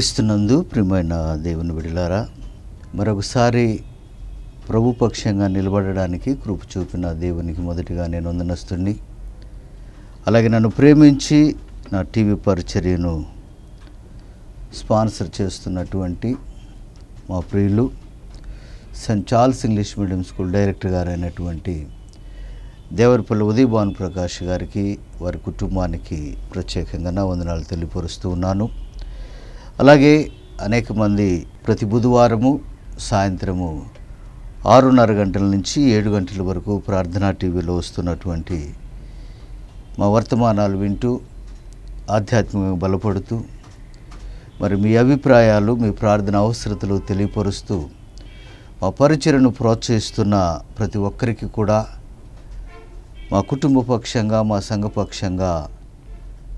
క్రీస్తునందు ప్రియమైన దేవుని విడిలారా మరొకసారి ప్రభుపక్షంగా నిలబడడానికి కృప చూపిన దేవునికి మొదటిగా నేను వందనస్తుంది అలాగే నన్ను ప్రేమించి నా టీవీ పరిచర్యను స్పాన్సర్ చేస్తున్నటువంటి మా ప్రియులు Saint Charles English medium school director గారు అయినటువంటి దేవరపల్లి ఉదయ్ భాను ప్రకాష్ గారికి వారి కుటుంబానికి ప్రత్యేకంగా నా వందనాలు తెలియపరుస్తూ ఉన్నాను అలాగే అనేక మంది ప్రతి బుధవారము సాయంత్రము ఆరున్నర గంటల నుంచి ఏడు గంటల వరకు ప్రార్థనా టీవీలో వస్తున్నటువంటి మా వర్తమానాలు వింటూ ఆధ్యాత్మికంగా బలపడుతూ మరి మీ అభిప్రాయాలు మీ ప్రార్థన అవసరతలు తెలియపరుస్తూ మా పరిచయను ప్రోత్సహిస్తున్న ప్రతి ఒక్కరికి కూడా మా కుటుంబ పక్షంగా మా సంఘపక్షంగా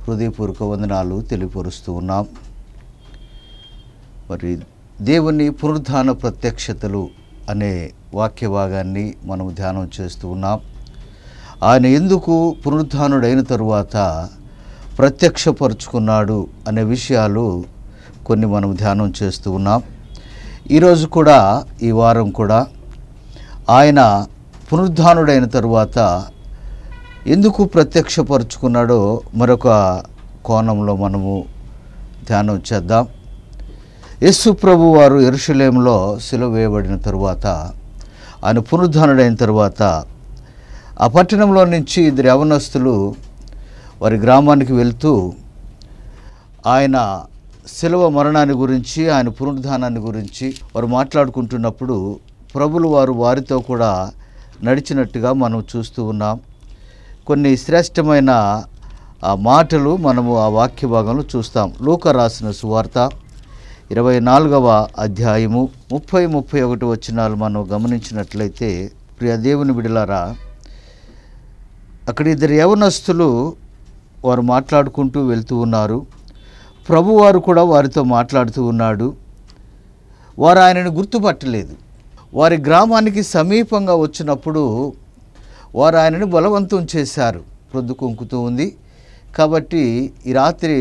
హృదయపూర్వక వందనాలు తెలియపరుస్తూ ఉన్నాం మరి దేవుని పునరుద్ధాన ప్రత్యక్షతలు అనే వాక్య భాగాన్ని మనం ధ్యానం చేస్తూ ఉన్నాం ఆయన ఎందుకు పునరుద్ధానుడైన తరువాత ప్రత్యక్షపరుచుకున్నాడు అనే విషయాలు కొన్ని మనం ధ్యానం చేస్తూ ఉన్నాం ఈరోజు కూడా ఈ వారం కూడా ఆయన పునరుద్ధానుడైన తరువాత ఎందుకు ప్రత్యక్షపరుచుకున్నాడో మరొక కోణంలో మనము ధ్యానం చేద్దాం యస్సు ప్రభు వారు ఎరుషులేంలో సిలువ వేయబడిన తరువాత ఆయన పునరుద్ధరణైన తరువాత ఆ పట్టణంలో నుంచి ఇద్దరు యవనస్తులు వారి గ్రామానికి వెళ్తూ ఆయన శిలవ మరణాన్ని గురించి ఆయన పునరుద్ధానాన్ని గురించి వారు మాట్లాడుకుంటున్నప్పుడు ప్రభులు వారు వారితో కూడా నడిచినట్టుగా మనం చూస్తూ ఉన్నాం కొన్ని శ్రేష్టమైన మాటలు మనము ఆ వాక్య భాగంలో చూస్తాం లోక రాసిన సువార్త ఇరవై నాలుగవ అధ్యాయము ముప్పై ముప్పై ఒకటి వచ్చినాలు మనం గమనించినట్లయితే ప్రియ దేవుని బిడలారా అక్కడ ఇద్దరు యవనస్తులు వారు మాట్లాడుకుంటూ వెళ్తూ ఉన్నారు ప్రభువారు కూడా వారితో మాట్లాడుతూ ఉన్నాడు వారు ఆయనను గుర్తుపట్టలేదు వారి గ్రామానికి సమీపంగా వచ్చినప్పుడు వారు ఆయనను బలవంతం చేశారు ప్రొద్దు కుంకుతూ ఉంది కాబట్టి ఈ రాత్రి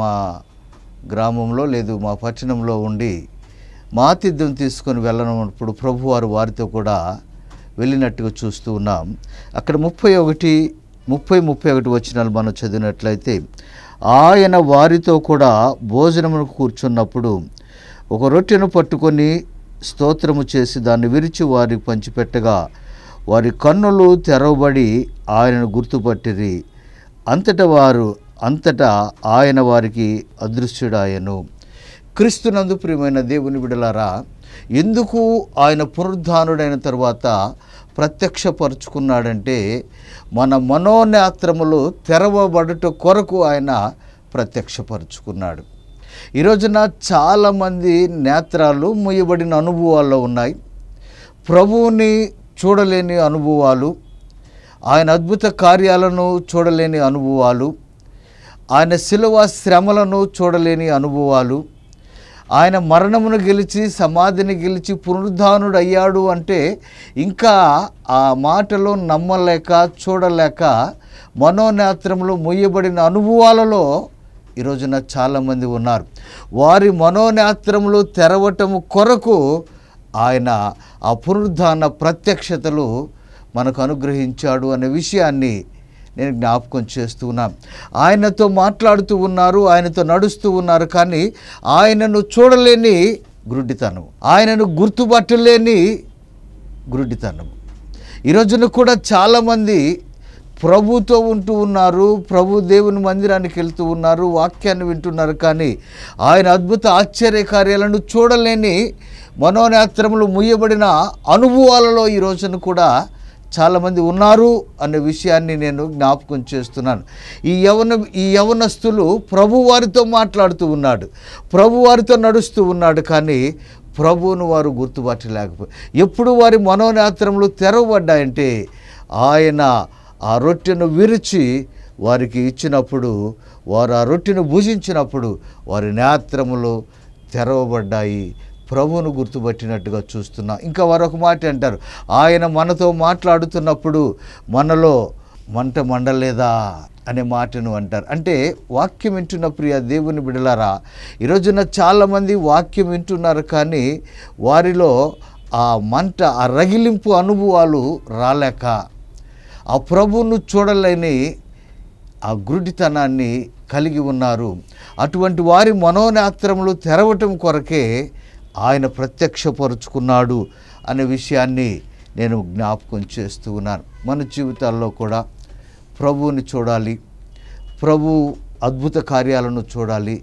మా గ్రామంలో లేదు మా పట్టణంలో ఉండి మాతిథ్యం తీసుకొని వెళ్ళినప్పుడు ప్రభువారు వారితో కూడా వెళ్ళినట్టుగా చూస్తూ ఉన్నాం అక్కడ ముప్పై ఒకటి ముప్పై ముప్పై ఒకటి వచ్చినాలు మనం చదివినట్లయితే ఆయన వారితో కూడా భోజనమును కూర్చున్నప్పుడు ఒక రొట్టెను పట్టుకొని స్తోత్రము చేసి దాన్ని విరిచి వారికి పంచిపెట్టగా వారి కన్నులు తెరవబడి ఆయనను గుర్తుపట్టిరి అంతటా వారు అంతటా ఆయన వారికి అదృశ్యుడాయను క్రీస్తునందు ప్రియమైన దేవుని విడలారా ఎందుకు ఆయన పునరుద్ధానుడైన తర్వాత ప్రత్యక్షపరుచుకున్నాడంటే మన మనోనేత్రములు తెరవబడుట కొరకు ఆయన ప్రత్యక్షపరుచుకున్నాడు ఈరోజున చాలామంది నేత్రాలు ముయ్యబడిన అనుభవాల్లో ఉన్నాయి ప్రభువుని చూడలేని అనుభవాలు ఆయన అద్భుత కార్యాలను చూడలేని అనుభవాలు ఆయన శిలువ శ్రమలను చూడలేని అనుభవాలు ఆయన మరణమును గెలిచి సమాధిని గెలిచి పునరుద్ధానుడు అయ్యాడు అంటే ఇంకా ఆ మాటలో నమ్మలేక చూడలేక మనోనేత్రములు మొయ్యబడిన అనుభవాలలో ఈరోజున చాలామంది ఉన్నారు వారి మనోనేత్రములు తెరవటము కొరకు ఆయన ఆ పునరుద్ధాన ప్రత్యక్షతలు మనకు అనుగ్రహించాడు అనే విషయాన్ని నేను జ్ఞాపకం చేస్తూ ఉన్నాను ఆయనతో మాట్లాడుతూ ఉన్నారు ఆయనతో నడుస్తూ ఉన్నారు కానీ ఆయనను చూడలేని గురుడితనం ఆయనను గుర్తుపట్టలేని గురుడితనం ఈరోజున కూడా చాలామంది ప్రభుతో ఉంటూ ఉన్నారు ప్రభు దేవుని మందిరానికి వెళ్తూ ఉన్నారు వాక్యాన్ని వింటున్నారు కానీ ఆయన అద్భుత ఆశ్చర్య కార్యాలను చూడలేని మనోనేత్రములు ముయ్యబడిన అనుభవాలలో ఈ రోజున కూడా చాలామంది ఉన్నారు అనే విషయాన్ని నేను జ్ఞాపకం చేస్తున్నాను ఈ యవన ఈ యవనస్తులు ప్రభువారితో మాట్లాడుతూ ఉన్నాడు ప్రభువారితో నడుస్తూ ఉన్నాడు కానీ ప్రభువును వారు గుర్తుపట్టలేకపోయి ఎప్పుడు వారి మనోనేత్రములు తెరవబడ్డాయంటే ఆయన ఆ రొట్టెను విరిచి వారికి ఇచ్చినప్పుడు వారు ఆ రొట్టెను భుజించినప్పుడు వారి నేత్రములు తెరవబడ్డాయి ప్రభువును గుర్తుపట్టినట్టుగా చూస్తున్నాం ఇంకా మరొక మాట అంటారు ఆయన మనతో మాట్లాడుతున్నప్పుడు మనలో మంట మండలేదా అనే మాటను అంటారు అంటే వాక్యం వింటున్న ప్రియ దేవుని బిడలారా ఈరోజున చాలామంది వాక్యం వింటున్నారు కానీ వారిలో ఆ మంట ఆ రగిలింపు అనుభవాలు రాలేక ఆ ప్రభువును చూడలేని ఆ గురుడితనాన్ని కలిగి ఉన్నారు అటువంటి వారి మనోనేత్రములు తెరవటం కొరకే ఆయన ప్రత్యక్షపరుచుకున్నాడు అనే విషయాన్ని నేను జ్ఞాపకం చేస్తూ ఉన్నాను మన జీవితాల్లో కూడా ప్రభువుని చూడాలి ప్రభు అద్భుత కార్యాలను చూడాలి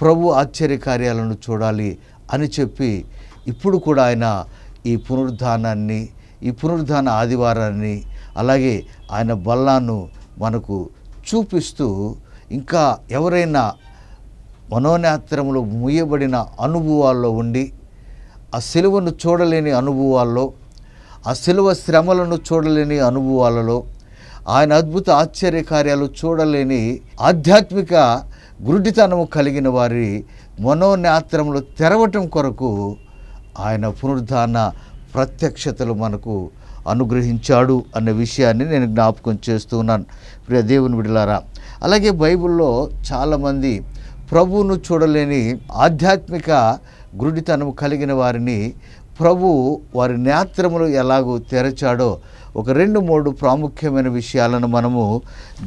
ప్రభు ఆశ్చర్య కార్యాలను చూడాలి అని చెప్పి ఇప్పుడు కూడా ఆయన ఈ పునరుద్ధానాన్ని ఈ పునరుద్ధాన ఆదివారాన్ని అలాగే ఆయన బల్లాను మనకు చూపిస్తూ ఇంకా ఎవరైనా మనోనేత్రములు ముయ్యబడిన అనుభవాల్లో ఉండి ఆ సిలువను చూడలేని అనుభవాల్లో ఆ సిలువ శ్రమలను చూడలేని అనుభవాలలో ఆయన అద్భుత ఆశ్చర్య కార్యాలు చూడలేని ఆధ్యాత్మిక గురుడితనము కలిగిన వారి మనోనేత్రములు తెరవటం కొరకు ఆయన పునరుద్ధాన ప్రత్యక్షతలు మనకు అనుగ్రహించాడు అనే విషయాన్ని నేను జ్ఞాపకం చేస్తున్నాను ప్రియ దేవుని విడలారా అలాగే బైబిల్లో చాలామంది ప్రభువును చూడలేని ఆధ్యాత్మిక గురుడితనం కలిగిన వారిని ప్రభు వారి నేత్రములు ఎలాగూ తెరచాడో ఒక రెండు మూడు ప్రాముఖ్యమైన విషయాలను మనము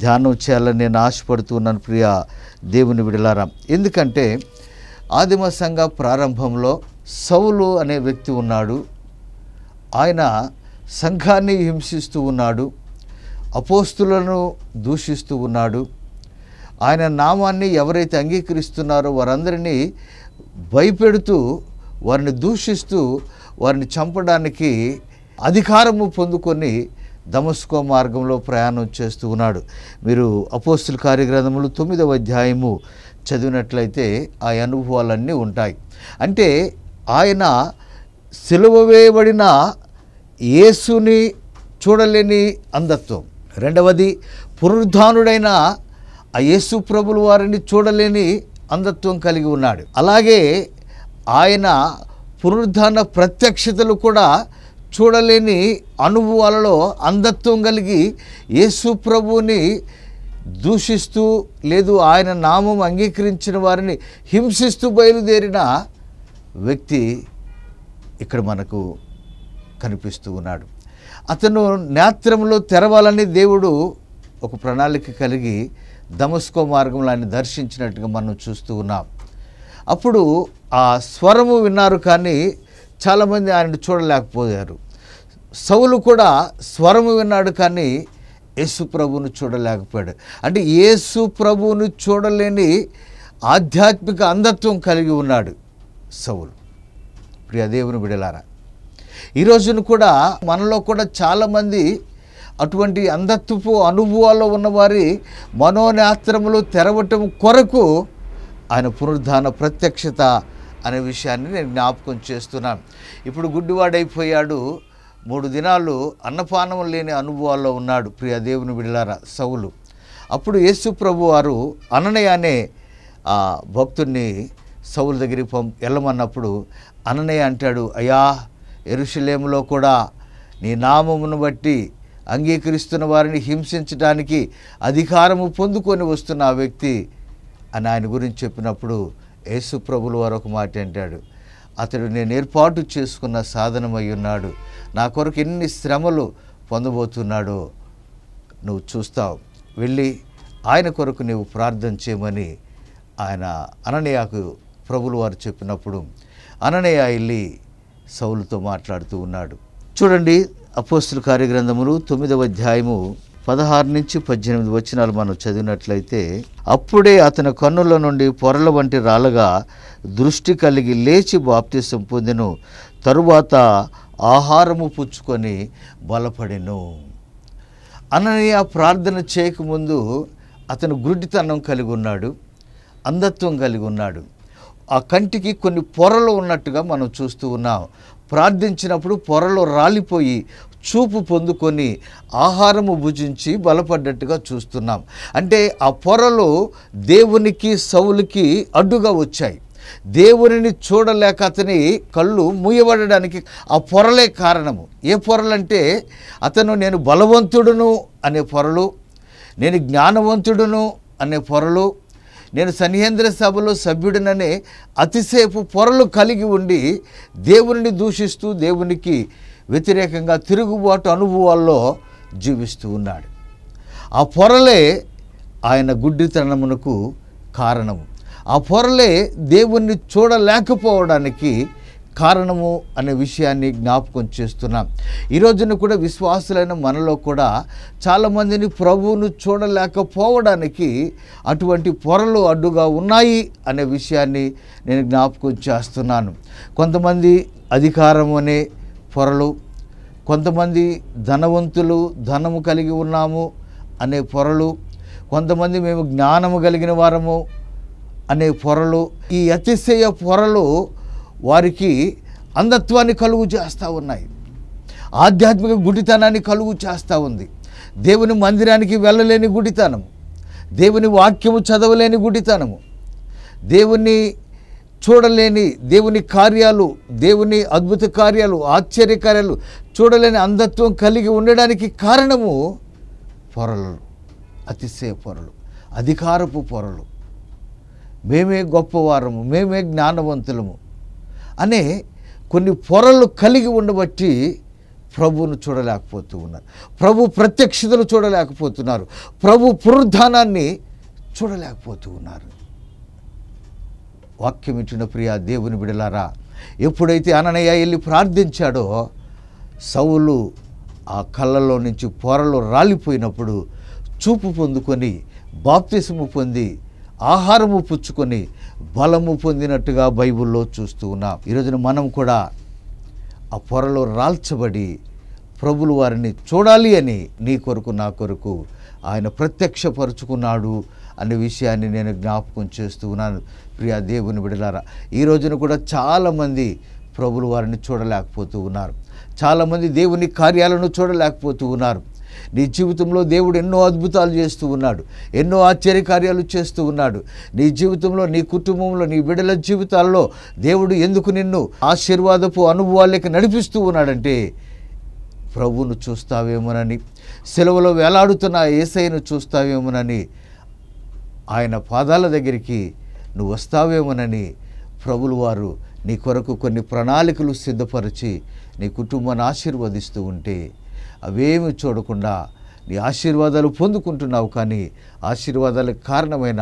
ధ్యానం చేయాలని నేను ఆశపడుతున్నాను ప్రియ దేవుని విడలారా ఎందుకంటే ఆదిమ సంఘ ప్రారంభంలో సౌలు అనే వ్యక్తి ఉన్నాడు ఆయన సంఘాన్ని హింసిస్తూ ఉన్నాడు అపోస్తులను దూషిస్తూ ఉన్నాడు ఆయన నామాన్ని ఎవరైతే అంగీకరిస్తున్నారో వారందరినీ భయపెడుతూ వారిని దూషిస్తూ వారిని చంపడానికి అధికారము పొందుకొని దమస్కో మార్గంలో ప్రయాణం చేస్తూ ఉన్నాడు మీరు అపోస్తుల కార్యగ్రంథములు తొమ్మిదవ అధ్యాయము చదివినట్లయితే ఆ అనుభవాలన్నీ ఉంటాయి అంటే ఆయన సెలవు వేయబడిన యేసుని చూడలేని అంధత్వం రెండవది పునరుద్ధానుడైన ఆ యేసు ప్రభుల వారిని చూడలేని అంధత్వం కలిగి ఉన్నాడు అలాగే ఆయన పునరుద్ధాన ప్రత్యక్షతలు కూడా చూడలేని అనుభవాలలో అంధత్వం కలిగి యేసు ప్రభువుని దూషిస్తూ లేదు ఆయన నామం అంగీకరించిన వారిని హింసిస్తూ బయలుదేరిన వ్యక్తి ఇక్కడ మనకు కనిపిస్తూ ఉన్నాడు అతను నేత్రంలో తెరవాలని దేవుడు ఒక ప్రణాళిక కలిగి దమస్కో మార్గంలో దర్శించినట్టుగా మనం చూస్తూ ఉన్నాం అప్పుడు ఆ స్వరము విన్నారు కానీ చాలామంది ఆయన చూడలేకపోయారు సౌలు కూడా స్వరము విన్నాడు కానీ యేసు ప్రభువును చూడలేకపోయాడు అంటే యేసు ప్రభువును చూడలేని ఆధ్యాత్మిక అంధత్వం కలిగి ఉన్నాడు సౌలు ప్రియదేవుని బిడలారా ఈరోజును కూడా మనలో కూడా చాలామంది అటువంటి అంధత్వపు అనుభవాల్లో ఉన్నవారి మనోనేత్రములు తెరవటం కొరకు ఆయన పునరుద్ధాన ప్రత్యక్షత అనే విషయాన్ని నేను జ్ఞాపకం చేస్తున్నాను ఇప్పుడు గుడ్డివాడైపోయాడు మూడు దినాలు అన్నపానం లేని అనుభవాల్లో ఉన్నాడు ప్రియ దేవుని విడలారా సవులు అప్పుడు యేసు ప్రభు వారు అననయ అనే భక్తుడిని సవుల దగ్గరికి పం వెళ్ళమన్నప్పుడు అననయ అంటాడు అయ్యా ఎరుషులేములో కూడా నీ నామమును బట్టి అంగీకరిస్తున్న వారిని హింసించడానికి అధికారము పొందుకొని వస్తున్న ఆ వ్యక్తి అని ఆయన గురించి చెప్పినప్పుడు యేసు ప్రభులు వారు ఒక మాట అంటాడు అతడు నేను ఏర్పాటు చేసుకున్న సాధనమై ఉన్నాడు నా కొరకు ఎన్ని శ్రమలు పొందబోతున్నాడో నువ్వు చూస్తావు వెళ్ళి ఆయన కొరకు నీవు ప్రార్థన చేయమని ఆయన అననయాకు ప్రభులు వారు చెప్పినప్పుడు అననయా వెళ్ళి సౌలుతో మాట్లాడుతూ ఉన్నాడు చూడండి అపోస్తుల కార్యగ్రంథములు తొమ్మిదవ అధ్యాయము పదహారు నుంచి పద్దెనిమిది వచనాలు మనం చదివినట్లయితే అప్పుడే అతని కన్నుల నుండి పొరల వంటి రాళ్ళగా దృష్టి కలిగి లేచి బాప్తిసం పొందిను తరువాత ఆహారము పుచ్చుకొని బలపడెను ఆ ప్రార్థన చేయకముందు అతను గుడ్డితనం కలిగి ఉన్నాడు అంధత్వం కలిగి ఉన్నాడు ఆ కంటికి కొన్ని పొరలు ఉన్నట్టుగా మనం చూస్తూ ఉన్నాం ప్రార్థించినప్పుడు పొరలు రాలిపోయి చూపు పొందుకొని ఆహారము భుజించి బలపడ్డట్టుగా చూస్తున్నాం అంటే ఆ పొరలు దేవునికి సౌలుకి అడ్డుగా వచ్చాయి దేవునిని చూడలేక అతని కళ్ళు మూయబడడానికి ఆ పొరలే కారణము ఏ పొరలంటే అతను నేను బలవంతుడును అనే పొరలు నేను జ్ఞానవంతుడును అనే పొరలు నేను సన్హేంద్ర సభలో సభ్యుడిననే అతిసేపు పొరలు కలిగి ఉండి దేవుని దూషిస్తూ దేవునికి వ్యతిరేకంగా తిరుగుబాటు అనుభవాల్లో జీవిస్తూ ఉన్నాడు ఆ పొరలే ఆయన గుడ్డితనమునకు కారణము ఆ పొరలే దేవుణ్ణి చూడలేకపోవడానికి కారణము అనే విషయాన్ని జ్ఞాపకం చేస్తున్నాం ఈ రోజున కూడా విశ్వాసులైన మనలో కూడా చాలామందిని ప్రభువును చూడలేకపోవడానికి అటువంటి పొరలు అడ్డుగా ఉన్నాయి అనే విషయాన్ని నేను జ్ఞాపకం చేస్తున్నాను కొంతమంది అధికారం అనే పొరలు కొంతమంది ధనవంతులు ధనము కలిగి ఉన్నాము అనే పొరలు కొంతమంది మేము జ్ఞానము కలిగిన వారము అనే పొరలు ఈ అతిశయ పొరలు వారికి అంధత్వాన్ని కలుగు చేస్తూ ఉన్నాయి ఆధ్యాత్మిక గుడితనాన్ని కలుగు చేస్తూ ఉంది దేవుని మందిరానికి వెళ్ళలేని గుడితనము దేవుని వాక్యము చదవలేని గుడితనము దేవుని చూడలేని దేవుని కార్యాలు దేవుని అద్భుత కార్యాలు ఆశ్చర్య కార్యాలు చూడలేని అంధత్వం కలిగి ఉండడానికి కారణము పొరలు అతిశయ పొరలు అధికారపు పొరలు మేమే గొప్పవారము మేమే జ్ఞానవంతులము అనే కొన్ని పొరలు కలిగి ఉండబట్టి ప్రభువును చూడలేకపోతూ ఉన్నారు ప్రభు ప్రత్యక్షతను చూడలేకపోతున్నారు ప్రభు పునరుద్ధానాన్ని చూడలేకపోతూ ఉన్నారు వాక్యం ఇచ్చిన ప్రియా దేవుని బిడలారా ఎప్పుడైతే అననయ్య వెళ్ళి ప్రార్థించాడో సవులు ఆ కళ్ళలో నుంచి పొరలు రాలిపోయినప్పుడు చూపు పొందుకొని బాప్తిసము పొంది ఆహారము పుచ్చుకొని బలము పొందినట్టుగా బైబిల్లో చూస్తూ ఉన్నాం ఈరోజున మనం కూడా ఆ పొరలో రాల్చబడి ప్రభులు వారిని చూడాలి అని నీ కొరకు నా కొరకు ఆయన ప్రత్యక్షపరుచుకున్నాడు అనే విషయాన్ని నేను జ్ఞాపకం చేస్తూ ఉన్నాను ప్రియా దేవుని బిడలారా ఈ రోజున కూడా చాలామంది ప్రభులు వారిని చూడలేకపోతూ ఉన్నారు చాలామంది దేవుని కార్యాలను చూడలేకపోతూ ఉన్నారు నీ జీవితంలో దేవుడు ఎన్నో అద్భుతాలు చేస్తూ ఉన్నాడు ఎన్నో ఆశ్చర్యకార్యాలు చేస్తూ ఉన్నాడు నీ జీవితంలో నీ కుటుంబంలో నీ బిడల జీవితాల్లో దేవుడు ఎందుకు నిన్ను ఆశీర్వాదపు అనుభవాలకి నడిపిస్తూ ఉన్నాడంటే ప్రభువును చూస్తావేమోనని సెలవులో వేలాడుతున్న ఏసైను చూస్తావేమోనని ఆయన పాదాల దగ్గరికి నువ్వు వస్తావేమోనని ప్రభులు వారు నీ కొరకు కొన్ని ప్రణాళికలు సిద్ధపరిచి నీ కుటుంబాన్ని ఆశీర్వదిస్తూ ఉంటే అవేమి చూడకుండా నీ ఆశీర్వాదాలు పొందుకుంటున్నావు కానీ ఆశీర్వాదాలకు కారణమైన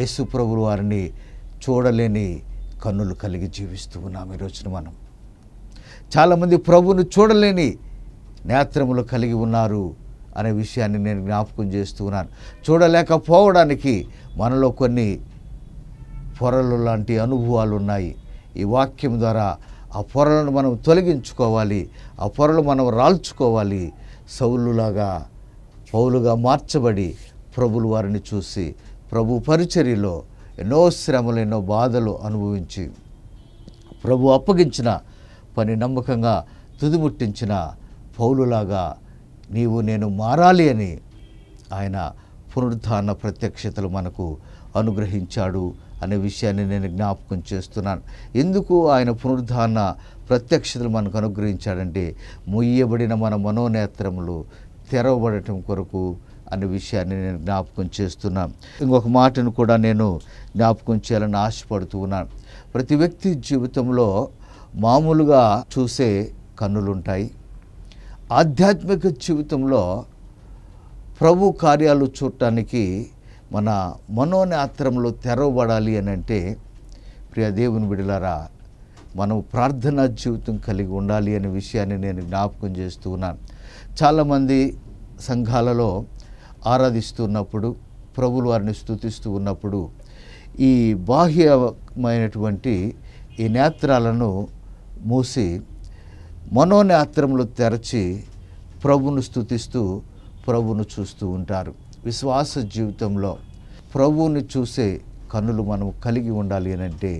యేసు ప్రభులు వారిని చూడలేని కన్నులు కలిగి జీవిస్తూ ఉన్నాం ఈరోజున మనం చాలామంది ప్రభును చూడలేని నేత్రములు కలిగి ఉన్నారు అనే విషయాన్ని నేను జ్ఞాపకం చేస్తూ ఉన్నాను చూడలేకపోవడానికి మనలో కొన్ని పొరలు లాంటి అనుభవాలు ఉన్నాయి ఈ వాక్యం ద్వారా ఆ పొరలను మనం తొలగించుకోవాలి ఆ పొరలు మనం రాల్చుకోవాలి సౌలులాగా పౌలుగా మార్చబడి ప్రభులు వారిని చూసి ప్రభు పరిచర్యలో ఎన్నో శ్రమలు ఎన్నో బాధలు అనుభవించి ప్రభు అప్పగించిన పని నమ్మకంగా తుదిముట్టించిన పౌలులాగా నీవు నేను మారాలి అని ఆయన పునరుద్ధారణ ప్రత్యక్షతలు మనకు అనుగ్రహించాడు అనే విషయాన్ని నేను జ్ఞాపకం చేస్తున్నాను ఎందుకు ఆయన పునరుద్ధారణ ప్రత్యక్షతలు మనకు అనుగ్రహించాడంటే ముయ్యబడిన మన మనోనేత్రములు తెరవబడటం కొరకు అనే విషయాన్ని నేను జ్ఞాపకం చేస్తున్నాను ఇంకొక మాటను కూడా నేను జ్ఞాపకం చేయాలని ఆశపడుతూ ఉన్నాను ప్రతి వ్యక్తి జీవితంలో మామూలుగా చూసే కన్నులుంటాయి ఆధ్యాత్మిక జీవితంలో ప్రభు కార్యాలు చూడటానికి మన మనోనేత్రంలో తెరవబడాలి అని అంటే ప్రియ దేవుని బిడలారా మనం ప్రార్థనా జీవితం కలిగి ఉండాలి అనే విషయాన్ని నేను జ్ఞాపకం చేస్తూ ఉన్నాను చాలామంది సంఘాలలో ఆరాధిస్తున్నప్పుడు ప్రభులు వారిని స్థుతిస్తూ ఉన్నప్పుడు ఈ బాహ్యమైనటువంటి ఈ నేత్రాలను మూసి మనోనేత్రములు తెరచి ప్రభును స్థుతిస్తూ ప్రభును చూస్తూ ఉంటారు విశ్వాస జీవితంలో ప్రభువుని చూసే కన్నులు మనం కలిగి ఉండాలి అంటే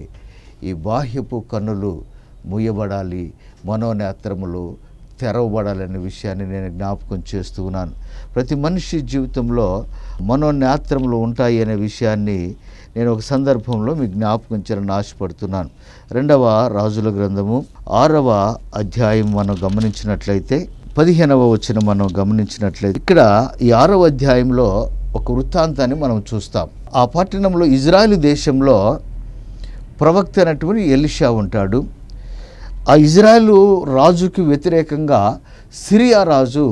ఈ బాహ్యపు కన్నులు ముయ్యబడాలి మనోనేత్రములు తెరవబడాలనే విషయాన్ని నేను జ్ఞాపకం చేస్తూ ఉన్నాను ప్రతి మనిషి జీవితంలో మనోనేత్రములు ఉంటాయి అనే విషయాన్ని నేను ఒక సందర్భంలో మీకు జ్ఞాపకం చేయాలని ఆశపడుతున్నాను రెండవ రాజుల గ్రంథము ఆరవ అధ్యాయం మనం గమనించినట్లయితే పదిహేనవ వచ్చిన మనం గమనించినట్లయితే ఇక్కడ ఈ ఆరవ అధ్యాయంలో ఒక వృత్తాంతాన్ని మనం చూస్తాం ఆ పట్టణంలో ఇజ్రాయిల్ దేశంలో ప్రవక్త అనేటువంటి ఎలిషా ఉంటాడు ఆ ఇజ్రాయెల్ రాజుకి వ్యతిరేకంగా సిరియా రాజు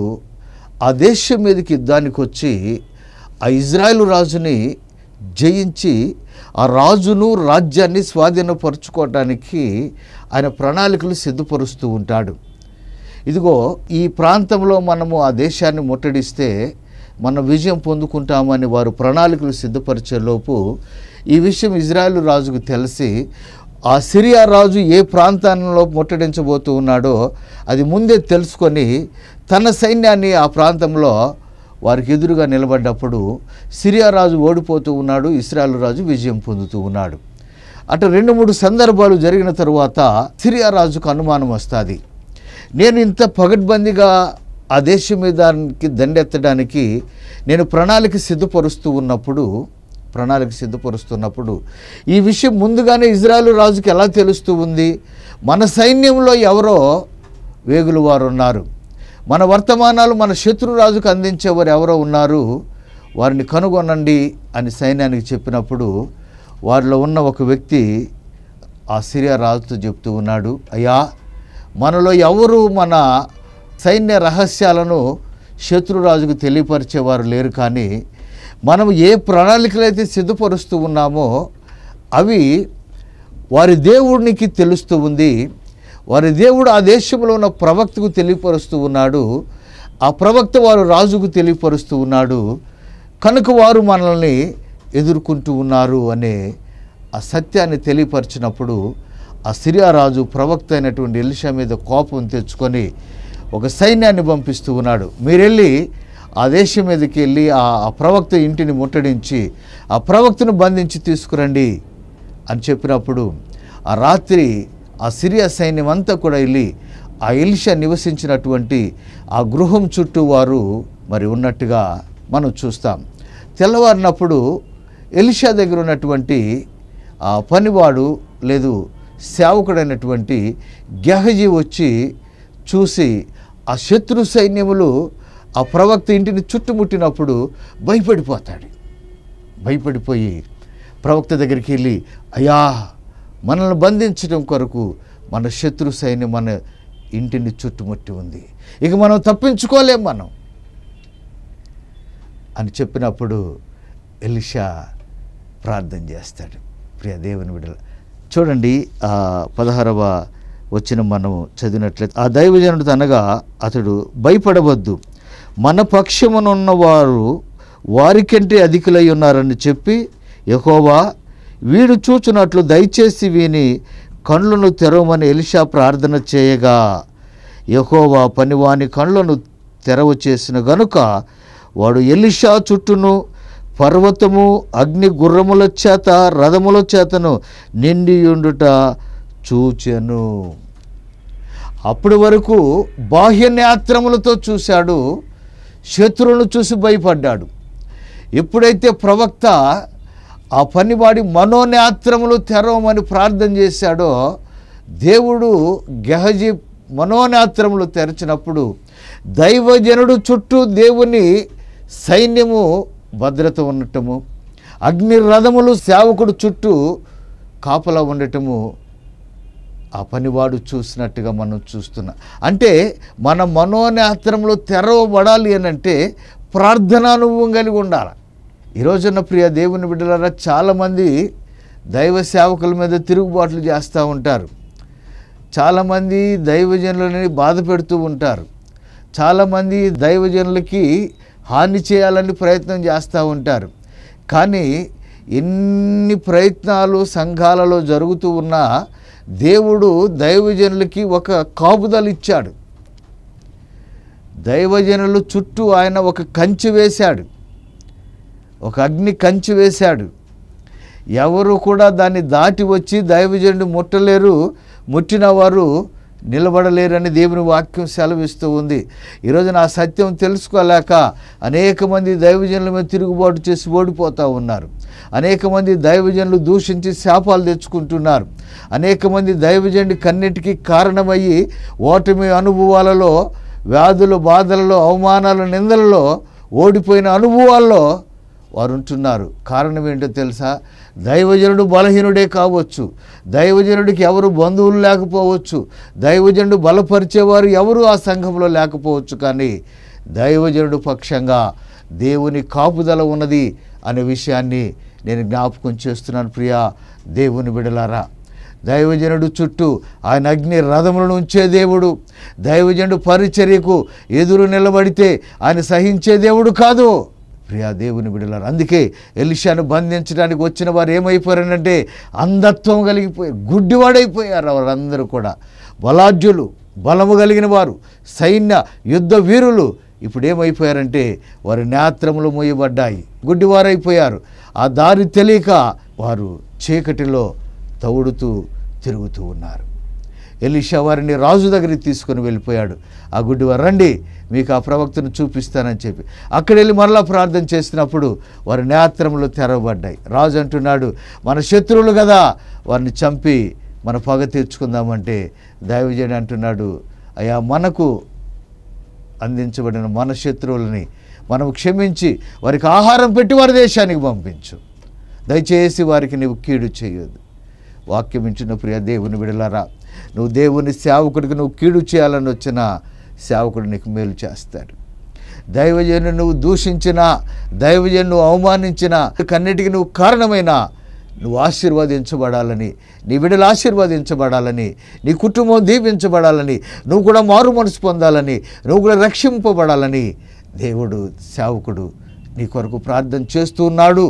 ఆ దేశం మీదకి యుద్ధానికి వచ్చి ఆ ఇజ్రాయెల్ రాజుని జయించి ఆ రాజును రాజ్యాన్ని స్వాధీనపరుచుకోవటానికి ఆయన ప్రణాళికలు సిద్ధపరుస్తూ ఉంటాడు ఇదిగో ఈ ప్రాంతంలో మనము ఆ దేశాన్ని ముట్టడిస్తే మనం విజయం పొందుకుంటామని వారు ప్రణాళికలు సిద్ధపరిచేలోపు ఈ విషయం ఇజ్రాయెల్ రాజుకు తెలిసి ఆ సిరియా రాజు ఏ ప్రాంతంలో ముట్టడించబోతూ ఉన్నాడో అది ముందే తెలుసుకొని తన సైన్యాన్ని ఆ ప్రాంతంలో వారికి ఎదురుగా నిలబడ్డప్పుడు సిరియా రాజు ఓడిపోతూ ఉన్నాడు ఇస్రాయల్ రాజు విజయం పొందుతూ ఉన్నాడు అటు రెండు మూడు సందర్భాలు జరిగిన తరువాత సిరియా రాజుకు అనుమానం వస్తుంది నేను ఇంత పగడ్బందీగా ఆ దేశం మీదకి దండెత్తడానికి నేను ప్రణాళిక సిద్ధపరుస్తూ ఉన్నప్పుడు ప్రణాళిక సిద్ధపరుస్తున్నప్పుడు ఈ విషయం ముందుగానే ఇజ్రాయల్ రాజుకి ఎలా తెలుస్తూ ఉంది మన సైన్యంలో ఎవరో వేగులు వారు ఉన్నారు మన వర్తమానాలు మన శత్రురాజుకు అందించేవారు ఎవరో ఉన్నారు వారిని కనుగొనండి అని సైన్యానికి చెప్పినప్పుడు వారిలో ఉన్న ఒక వ్యక్తి ఆ సిరియా రాజుతో చెప్తూ ఉన్నాడు అయ్యా మనలో ఎవరు మన సైన్య రహస్యాలను శత్రురాజుకు తెలియపరిచేవారు లేరు కానీ మనం ఏ ప్రణాళికలు అయితే సిద్ధపరుస్తూ ఉన్నామో అవి వారి దేవుడికి తెలుస్తూ ఉంది వారి దేవుడు ఆ దేశంలో ఉన్న ప్రవక్తకు తెలియపరుస్తూ ఉన్నాడు ఆ ప్రవక్త వారు రాజుకు తెలియపరుస్తూ ఉన్నాడు కనుక వారు మనల్ని ఎదుర్కొంటూ ఉన్నారు అనే ఆ సత్యాన్ని తెలియపరిచినప్పుడు అసిరియా రాజు ప్రవక్త అయినటువంటి ఎలిషా మీద కోపం తెచ్చుకొని ఒక సైన్యాన్ని పంపిస్తూ ఉన్నాడు మీరెళ్ళి ఆ దేశం మీదకి వెళ్ళి ఆ ప్రవక్త ఇంటిని ముట్టడించి ఆ ప్రవక్తను బంధించి తీసుకురండి అని చెప్పినప్పుడు ఆ రాత్రి ఆ సిరియా సైన్యం అంతా కూడా వెళ్ళి ఆ ఎలిషా నివసించినటువంటి ఆ గృహం చుట్టూ వారు మరి ఉన్నట్టుగా మనం చూస్తాం తెల్లవారినప్పుడు ఎలిషా దగ్గర ఉన్నటువంటి ఆ పనివాడు లేదు సేవకుడైనటువంటి గెహజీ వచ్చి చూసి ఆ శత్రు సైన్యములు ఆ ప్రవక్త ఇంటిని చుట్టుముట్టినప్పుడు భయపడిపోతాడు భయపడిపోయి ప్రవక్త దగ్గరికి వెళ్ళి అయ్యా మనల్ని బంధించడం కొరకు మన శత్రు సైన్యం మన ఇంటిని చుట్టుముట్టి ఉంది ఇక మనం తప్పించుకోలేం మనం అని చెప్పినప్పుడు ఎలిషా ప్రార్థన చేస్తాడు ప్రియ దేవుని విడల చూడండి పదహారవ వచ్చిన మనం చదివినట్లయితే ఆ దైవజనుడు అనగా అతడు భయపడవద్దు మన పక్షమునున్నవారు వారికంటే అధికులై ఉన్నారని చెప్పి ఎకోవా వీడు చూచినట్లు దయచేసి వీని కండ్లను తెరవమని ఎలిషా ప్రార్థన చేయగా యహోవా పనివాని కండ్లను తెరవ చేసిన గనుక వాడు ఎలిషా చుట్టూను పర్వతము అగ్ని గుర్రముల చేత రథముల చేతను నిండియుండుట చూచెను అప్పటి వరకు బాహ్య నేత్రములతో చూశాడు శత్రువులను చూసి భయపడ్డాడు ఎప్పుడైతే ప్రవక్త ఆ పనివాడి మనోనేత్రములు తెరవమని ప్రార్థన చేశాడో దేవుడు గెహజీ మనోనేత్రములు తెరచినప్పుడు దైవజనుడు చుట్టూ దేవుని సైన్యము భద్రత ఉండటము అగ్ని రథములు సేవకుడు చుట్టూ కాపలా ఉండటము ఆ పనివాడు చూసినట్టుగా మనం చూస్తున్నాం అంటే మన మనోనేత్రంలో తెరవబడాలి అని అంటే ప్రార్థనానుభవం కలిగి ఉండాలి ఈరోజున్న ప్రియ దేవుని బిడ్డలారా చాలామంది దైవ సేవకుల మీద తిరుగుబాట్లు చేస్తూ ఉంటారు చాలామంది దైవజనులని బాధ పెడుతూ ఉంటారు చాలామంది దైవజనులకి హాని చేయాలని ప్రయత్నం చేస్తూ ఉంటారు కానీ ఎన్ని ప్రయత్నాలు సంఘాలలో జరుగుతూ ఉన్నా దేవుడు దైవజనులకి ఒక కాపుదలు ఇచ్చాడు దైవజనుల చుట్టూ ఆయన ఒక కంచి వేశాడు ఒక అగ్ని కంచి వేశాడు ఎవరు కూడా దాన్ని దాటి వచ్చి దైవజనుడు ముట్టలేరు ముట్టిన వారు నిలబడలేరని దేవుని వాక్యం సెలవిస్తూ ఉంది ఈరోజు నా సత్యం తెలుసుకోలేక అనేక మంది దైవజనుల మీద తిరుగుబాటు చేసి ఓడిపోతూ ఉన్నారు అనేక మంది దైవజనులు దూషించి శాపాలు తెచ్చుకుంటున్నారు అనేక మంది దైవజనుడి కన్నిటికీ కారణమయ్యి ఓటమి అనుభవాలలో వ్యాధులు బాధలలో అవమానాలు నిందలలో ఓడిపోయిన అనుభవాల్లో వారు ఉంటున్నారు కారణం ఏంటో తెలుసా దైవజనుడు బలహీనుడే కావచ్చు దైవజనుడికి ఎవరు బంధువులు లేకపోవచ్చు దైవజనుడు బలపరిచేవారు ఎవరు ఆ సంఘంలో లేకపోవచ్చు కానీ దైవజనుడు పక్షంగా దేవుని కాపుదల ఉన్నది అనే విషయాన్ని నేను జ్ఞాపకం చేస్తున్నాను ప్రియా దేవుని బిడలారా దైవజనుడు చుట్టూ ఆయన అగ్ని రథములను ఉంచే దేవుడు దైవజనుడు పరిచర్యకు ఎదురు నిలబడితే ఆయన సహించే దేవుడు కాదు ప్రియా దేవుని బిడలారు అందుకే ఎలిషాను బంధించడానికి వచ్చిన వారు ఏమైపోయారంటే అంధత్వం కలిగిపోయి గుడ్డివాడైపోయారు వారందరూ కూడా బలాఢ్యులు బలము కలిగిన వారు సైన్య యుద్ధ వీరులు ఇప్పుడు ఏమైపోయారంటే వారి నేత్రములు మోయబడ్డాయి గుడ్డివారైపోయారు ఆ దారి తెలియక వారు చీకటిలో తౌడుతూ తిరుగుతూ ఉన్నారు ఎలిషా వారిని రాజు దగ్గరికి తీసుకొని వెళ్ళిపోయాడు ఆ గుడ్డివారు రండి మీకు ఆ ప్రవక్తను చూపిస్తానని చెప్పి అక్కడ వెళ్ళి మరలా ప్రార్థన చేసినప్పుడు వారి నేత్రములు తెరవబడ్డాయి రాజు అంటున్నాడు మన శత్రువులు కదా వారిని చంపి మన పగ తీర్చుకుందామంటే దైవజయుడు అంటున్నాడు అయా మనకు అందించబడిన మన శత్రువులని మనం క్షమించి వారికి ఆహారం పెట్టి వారి దేశానికి పంపించు దయచేసి వారికి నీవు కీడు చేయదు వాక్యం ఇచ్చిన ప్రియ దేవుని విడలరా నువ్వు దేవుని సేవకుడికి నువ్వు కీడు చేయాలని వచ్చినా సేవకుడు నీకు మేలు చేస్తాడు దైవజను నువ్వు దూషించినా దైవజను నువ్వు అవమానించినా కన్నిటికి నువ్వు కారణమైనా నువ్వు ఆశీర్వదించబడాలని నీ బిడ్డలు ఆశీర్వదించబడాలని నీ కుటుంబం దీపించబడాలని నువ్వు కూడా మారు మనసు పొందాలని నువ్వు కూడా రక్షింపబడాలని దేవుడు సేవకుడు నీ కొరకు ప్రార్థన చేస్తూ ఉన్నాడు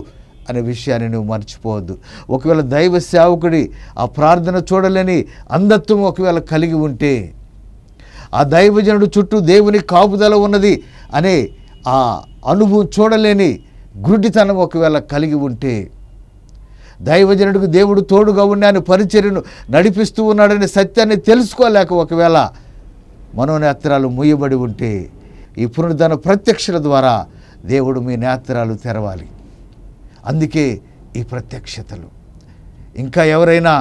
అనే విషయాన్ని నువ్వు మర్చిపోవద్దు ఒకవేళ దైవ సేవకుడి ఆ ప్రార్థన చూడలేని అంధత్వం ఒకవేళ కలిగి ఉంటే ఆ దైవజనుడు చుట్టూ దేవుని కాపుదల ఉన్నది అనే ఆ అనుభవం చూడలేని గురుడితనం ఒకవేళ కలిగి ఉంటే దైవజనుడికి దేవుడు తోడుగా ఉన్నాయని పరిచర్యను నడిపిస్తూ ఉన్నాడనే సత్యాన్ని తెలుసుకోలేక ఒకవేళ మనోనేత్రాలు మూయబడి ఉంటే ఈ పునరుద్ధరణ ప్రత్యక్షల ద్వారా దేవుడు మీ నేత్రాలు తెరవాలి అందుకే ఈ ప్రత్యక్షతలు ఇంకా ఎవరైనా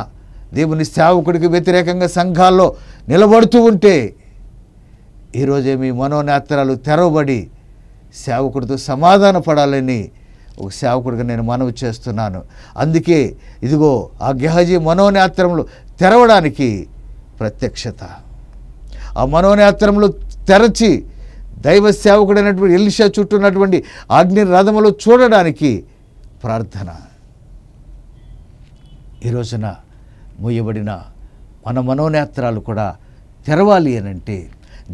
దేవుని సేవకుడికి వ్యతిరేకంగా సంఘాల్లో నిలబడుతూ ఉంటే ఈరోజే మీ మనోనేత్రాలు తెరవబడి సేవకుడితో సమాధాన పడాలని ఒక సేవకుడిగా నేను మనవి చేస్తున్నాను అందుకే ఇదిగో ఆ గెహజీ మనోనేత్రములు తెరవడానికి ప్రత్యక్షత ఆ మనోనేత్రములు తెరచి దైవ సేవకుడైనటువంటి ఎలిషా చుట్టూ అగ్ని రథములు చూడడానికి ప్రార్థన ఈ రోజున మన మనోనేత్రాలు కూడా తెరవాలి అనంటే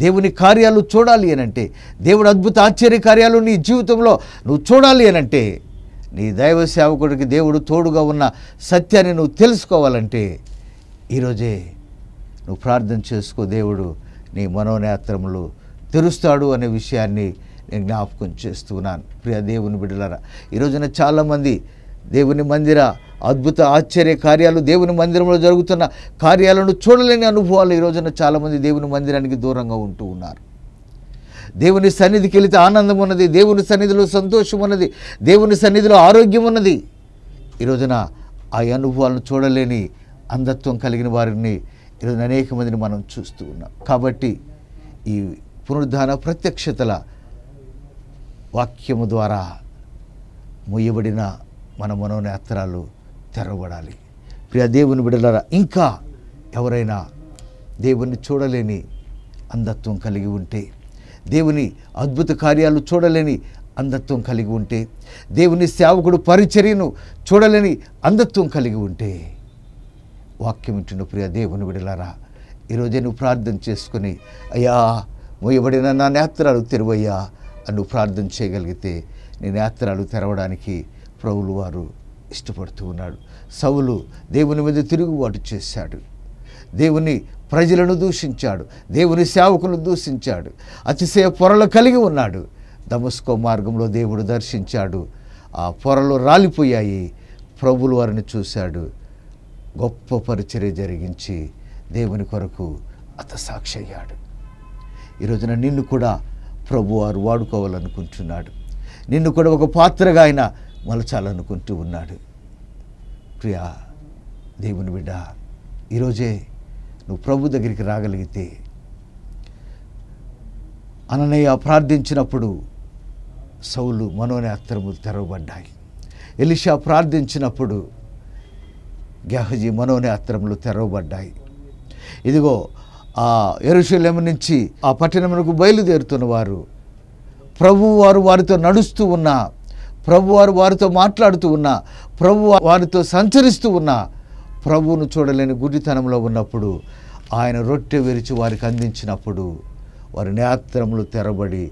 దేవుని కార్యాలు చూడాలి అనంటే దేవుడు అద్భుత ఆశ్చర్య కార్యాలు నీ జీవితంలో నువ్వు చూడాలి అనంటే నీ దైవ సేవకుడికి దేవుడు తోడుగా ఉన్న సత్యాన్ని నువ్వు తెలుసుకోవాలంటే ఈరోజే నువ్వు ప్రార్థన చేసుకో దేవుడు నీ మనోనేత్రములు తెరుస్తాడు అనే విషయాన్ని నేను జ్ఞాపకం చేస్తున్నాను ప్రియ దేవుని బిడ్డలరా ఈరోజున చాలామంది దేవుని మందిర అద్భుత ఆశ్చర్య కార్యాలు దేవుని మందిరంలో జరుగుతున్న కార్యాలను చూడలేని అనుభవాలు ఈ రోజున చాలామంది దేవుని మందిరానికి దూరంగా ఉంటూ ఉన్నారు దేవుని సన్నిధికి వెళితే ఆనందం ఉన్నది దేవుని సన్నిధిలో సంతోషం ఉన్నది దేవుని సన్నిధిలో ఆరోగ్యం ఉన్నది ఈ రోజున ఆ అనుభవాలను చూడలేని అంధత్వం కలిగిన వారిని ఈరోజు అనేక మందిని మనం చూస్తూ ఉన్నాం కాబట్టి ఈ పునరుద్ధాన ప్రత్యక్షతల వాక్యము ద్వారా ముయ్యబడిన మన మనోనేత్రాలు తెరవబడాలి ప్రియా దేవుని బిడలరా ఇంకా ఎవరైనా దేవుని చూడలేని అంధత్వం కలిగి ఉంటే దేవుని అద్భుత కార్యాలు చూడలేని అంధత్వం కలిగి ఉంటే దేవుని సేవకుడు పరిచర్యను చూడలేని అంధత్వం కలిగి ఉంటే వాక్యం ఇంటిను ప్రియ దేవుని విడలారా ఈరోజే నువ్వు ప్రార్థన చేసుకుని అయ్యా మొయబడిన నా నేత్రాలు తెరువయ్యా అని ప్రార్థన చేయగలిగితే నీ నేత్రాలు తెరవడానికి ప్రభులు వారు ఇష్టపడుతూ ఉన్నాడు సవులు దేవుని మీద తిరుగుబాటు చేశాడు దేవుని ప్రజలను దూషించాడు దేవుని సేవకులను దూషించాడు అతిశయ పొరలు కలిగి ఉన్నాడు దమస్కో మార్గంలో దేవుడు దర్శించాడు ఆ పొరలు రాలిపోయాయి ప్రభులు వారిని చూశాడు గొప్ప పరిచర్య జరిగించి దేవుని కొరకు అతసాక్షి అయ్యాడు ఈరోజున నిన్ను కూడా ప్రభువారు వాడుకోవాలనుకుంటున్నాడు నిన్ను కూడా ఒక పాత్రగా ఆయన మలచాలనుకుంటూ ఉన్నాడు ప్రియా దేవుని బిడ్డ ఈరోజే నువ్వు ప్రభు దగ్గరికి రాగలిగితే అననయ్య ప్రార్థించినప్పుడు సౌలు మనోనేత్రములు తెరవబడ్డాయి ఎలిషా ప్రార్థించినప్పుడు గెహజీ మనోనేత్రములు తెరవబడ్డాయి ఇదిగో ఆ ఎరుశల్యం నుంచి ఆ పట్టణమునకు బయలుదేరుతున్న వారు ప్రభువు వారు వారితో నడుస్తూ ఉన్న ప్రభువారు వారితో మాట్లాడుతూ ఉన్నా ప్రభు వారితో సంచరిస్తూ ఉన్నా ప్రభువును చూడలేని గుడ్డితనంలో ఉన్నప్పుడు ఆయన రొట్టె విరిచి వారికి అందించినప్పుడు వారి నేత్రములు తెరబడి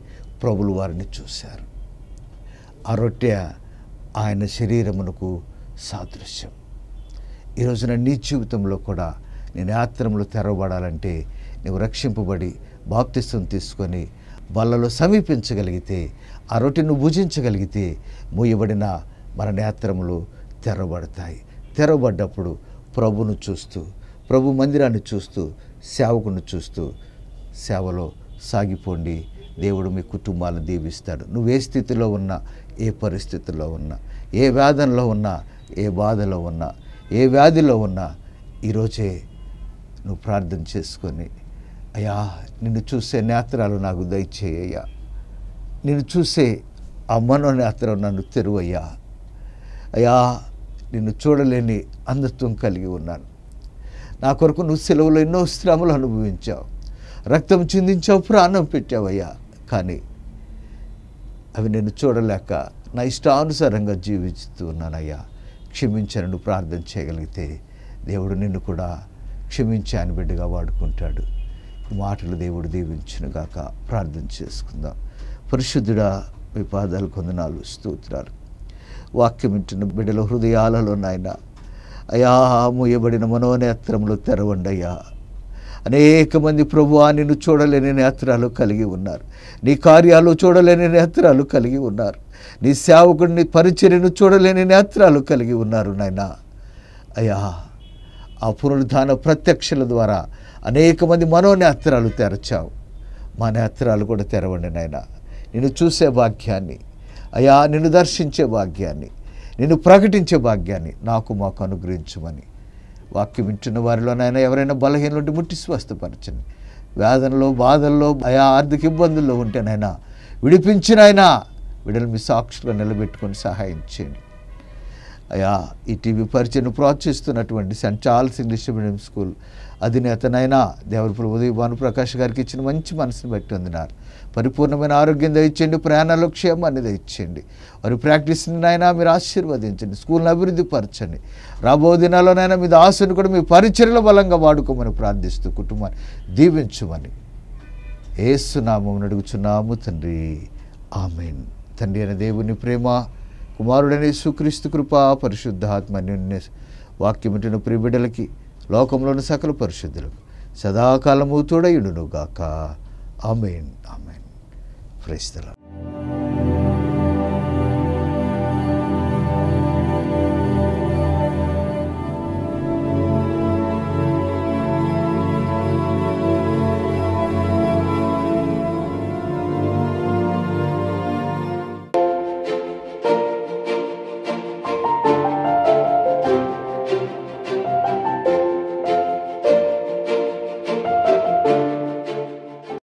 ప్రభులు వారిని చూశారు ఆ రొట్టె ఆయన శరీరమునకు సాదృశ్యం ఈరోజున నీ జీవితంలో కూడా నీ నేత్రములు తెరవబడాలంటే నువ్వు రక్షింపబడి బాప్తిస్వం తీసుకొని వాళ్ళలో సమీపించగలిగితే ఆ రొట్టెను భుజించగలిగితే మూయబడిన మన నేత్రములు తెరబడతాయి తెరబడ్డప్పుడు ప్రభును చూస్తూ ప్రభు మందిరాన్ని చూస్తూ సేవకును చూస్తూ సేవలో సాగిపోండి దేవుడు మీ కుటుంబాలను దీవిస్తాడు నువ్వు ఏ స్థితిలో ఉన్నా ఏ పరిస్థితుల్లో ఉన్నా ఏ వేదనలో ఉన్నా ఏ బాధలో ఉన్నా ఏ వ్యాధిలో ఉన్నా ఈరోజే నువ్వు ప్రార్థన చేసుకొని అయ్యా నిన్ను చూసే నేత్రాలు నాకు దయచేయ్యా నిన్ను చూసే అమ్మను నేత్రం నన్ను తెరువయ్యా అయ్యా నిన్ను చూడలేని అందత్వం కలిగి ఉన్నాను నా కొరకు నువ్వు సెలవులో ఎన్నో శ్రమలు అనుభవించావు రక్తం చిందించావు ప్రాణం పెట్టావయ్యా కానీ అవి నేను చూడలేక నా ఇష్టానుసారంగా జీవిస్తూ ఉన్నానయ్యా క్షమించనను ప్రార్థన చేయగలిగితే దేవుడు నిన్ను కూడా క్షమించాను బిడ్డగా వాడుకుంటాడు మాటలు దేవుడు దీవించునుగాక ప్రార్థన చేసుకుందాం పరిశుద్ధుడా మీ పాదాలు కొందనాలు స్తోత్రాలు వాక్యం వింటున్న బిడ్డల హృదయాలలో నాయన అయా మూయబడిన మనోనేత్రములు తెరవండి అయ్యా అనేక మంది ప్రభువా నిన్ను చూడలేని నేత్రాలు కలిగి ఉన్నారు నీ కార్యాలు చూడలేని నేత్రాలు కలిగి ఉన్నారు నీ సేవకుడిని పరిచర్యను చూడలేని నేత్రాలు కలిగి ఉన్నారు నాయన అయా ఆ పునరుద్ధాన ప్రత్యక్షల ద్వారా అనేక మంది మనోనేత్రాలు తెరచావు మా నేత్రాలు కూడా తెరవండి నాయనా నిన్ను చూసే భాగ్యాన్ని అయా నిన్ను దర్శించే భాగ్యాన్ని నిన్ను ప్రకటించే భాగ్యాన్ని నాకు మాకు అనుగ్రహించమని వాక్యం వింటున్న వారిలోనైనా ఎవరైనా బలహీనలు ముట్టి స్వస్థపరచండి వేదనలో బాధల్లో అయా ఆర్థిక ఇబ్బందుల్లో ఉంటేనైనా విడిపించినైనా విడలు మీ సాక్షులు నిలబెట్టుకొని సహాయం చేయండి అయా ఈ టీవీ పరిచయను ప్రోత్సహిస్తున్నటువంటి Saint Charles English medium school అధినేతనైనా దేవరపుల ఉదయ భానుప్రకాష్ గారికి ఇచ్చిన మంచి మనసును బట్టి అందినారు పరిపూర్ణమైన ఆరోగ్యం దయచేయండి ప్రయాణాలు క్షేమాన్ని దయచేయండి వారి ప్రాక్టీస్ని నాయన మీరు ఆశీర్వదించండి స్కూల్ని అభివృద్ధి పరచండి రాబో దినాల్లోనైనా మీ ఆశను కూడా మీ పరిచర్లో బలంగా వాడుకోమని ప్రార్థిస్తూ కుటుంబాన్ని దీవించమని ఏసునామం అడుగుచున్నాము తండ్రి ఆమెన్ తండ్రి అనే దేవుని ప్రేమ కుమారుడని సుక్రీస్తు కృప పరిశుద్ధాత్మ వాక్యమిటిన ప్రిబిడలకి లోకంలోని సకల పరిశుద్ధులకు సదాకాలము తోడయుడునుగాక ఆమెన్ ఆమెన్ Praise